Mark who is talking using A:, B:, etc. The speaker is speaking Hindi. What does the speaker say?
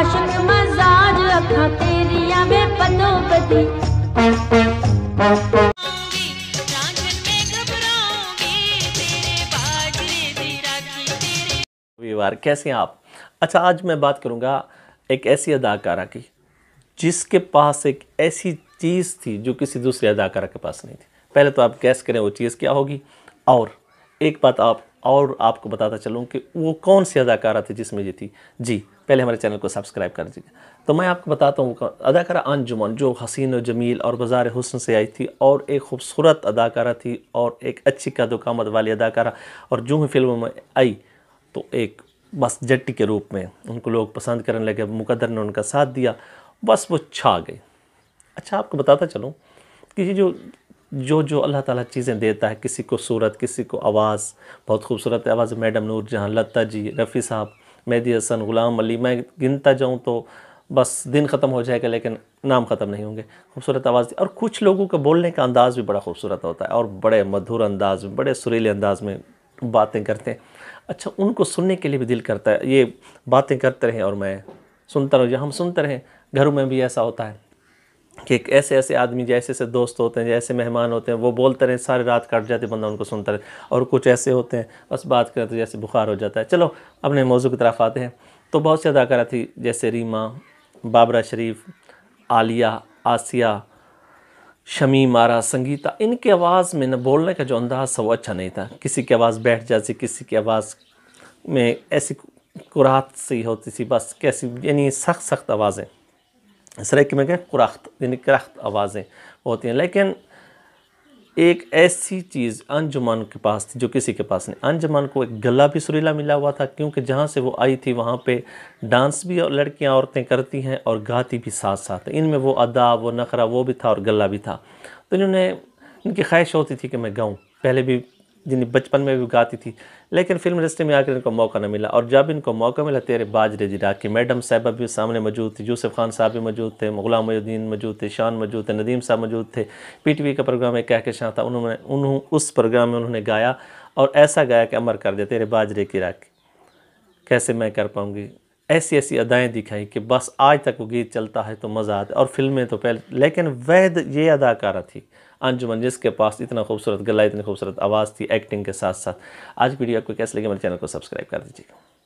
A: आशिक मजाज अखा तेरिया में कैसे हैं आप अच्छा आज मैं बात करूंगा एक ऐसी अदाकारा की जिसके पास एक ऐसी चीज़ थी जो किसी दूसरे अदाकारा के पास नहीं थी पहले तो आप कैस करें वो चीज़ क्या होगी और एक बात आप और आपको बताता चलूँ कि वो कौन सी अदाकारा थी जिसमें ये थी जी पहले हमारे चैनल को सब्सक्राइब कर दीजिए तो मैं आपको बताता हूँ अदाकारा अंजुमन जो हसीन व जमील और गुज़ार हुसन से आई थी और एक खूबसूरत अदाकारा थी और एक अच्छी कदोकामद वाली अदाकारा और जो ही फिल्म में आई तो एक बस जट्टी के रूप में उनको लोग पसंद करने लगे मुकदर ने उनका साथ दिया बस वो छा गई अच्छा आपको बताता चलूँ कि ये जो जो जो अल्लाह ताला चीज़ें देता है किसी को सूरत किसी को आवाज़ बहुत खूबसूरत आवाज़ मैडम नूर जहाँ लता जी रफ़ी साहब मेहदी हसन ग़ुलाम अली मैं गिनता जाऊँ तो बस दिन ख़त्म हो जाएगा लेकिन नाम ख़त्म नहीं होंगे खूबसूरत आवाज़ और कुछ लोगों का बोलने का अंदाज़ भी बड़ा खूबसूरत होता है और बड़े मधुर अंदाज़ में बड़े सुरीले अंदाज़ में बातें करते हैं अच्छा उनको सुनने के लिए भी दिल करता है ये बातें करते रहें और मैं सुनता रहूँ या हम सुनते रहें घरों में भी ऐसा होता है कि एक ऐसे ऐसे आदमी जैसे ऐसे दोस्त होते हैं जैसे मेहमान होते हैं वो बोलते रहे सारी रात काट जाते बंदा उनको सुनता रहे और कुछ ऐसे होते हैं बस बात करें तो जैसे बुखार हो जाता है चलो अपने मौजू की तरफ आते हैं तो बहुत सी अदाकारा थी जैसे रीमा बाबरा शरीफ आलिया आसिया शमी मारा संगीता इनकी आवाज़ में न बोलने का जो अंदाज़ था वो अच्छा नहीं था किसी की आवाज़ बैठ जाती किसी की आवाज़ में ऐसी कुरात सी होती थी बस कैसी यानी सख्त सख्त आवाज़ें सरक में क्या कुरख्त यानी करख्त आवाज़ें होती हैं लेकिन एक ऐसी चीज़ अंजुमन के पास थी जो किसी के पास नहीं अंजुमन को एक गला भी सुरीला मिला हुआ था क्योंकि जहाँ से वो आई थी वहाँ पे डांस भी और लड़कियाँ औरतें करती हैं और गाती भी साथ साथ इनमें वो अदा वो नखरा वो भी था और गला भी था तो इन्होंने इनकी ख्वाहिश होती थी कि मैं गाऊँ पहले भी जिन्हें बचपन में भी गाती थी लेकिन फिल्म इंडस्ट्री में आकर इनको मौका ना मिला और जब इनको मौका मिला तेरे बाजरे जिरा कि मैडम साहबा भी सामने मौजूद थी यूसुफ खान साहब भी मौजूद थे गुलाम मुद्दीन मौजूद थे शान मौजूद थे नदीम साहब मौजूद थे पी टी वी का प्रोग्राम एक कह के शाह था उन्होंने उन्होंने उस प्रोग्राम में उन्होंने गाया और ऐसा गाया कि अमर कर दिया तेरे बाजरे की राख कैसे मैं कर पाऊँगी ऐसी ऐसी अदाएँ दिखाई कि बस आज तक वो गीत चलता है तो मज़ा आता है और फिल्में तो पहले लेकिन वैद ये अदाकारा थी अंजुमन जिसके पास इतना खूबसूरत गला इतनी खूबसूरत आवाज़ थी एक्टिंग के साथ साथ आज वीडियो आपको कैसे लगे मेरे चैनल को सब्सक्राइब कर दीजिएगा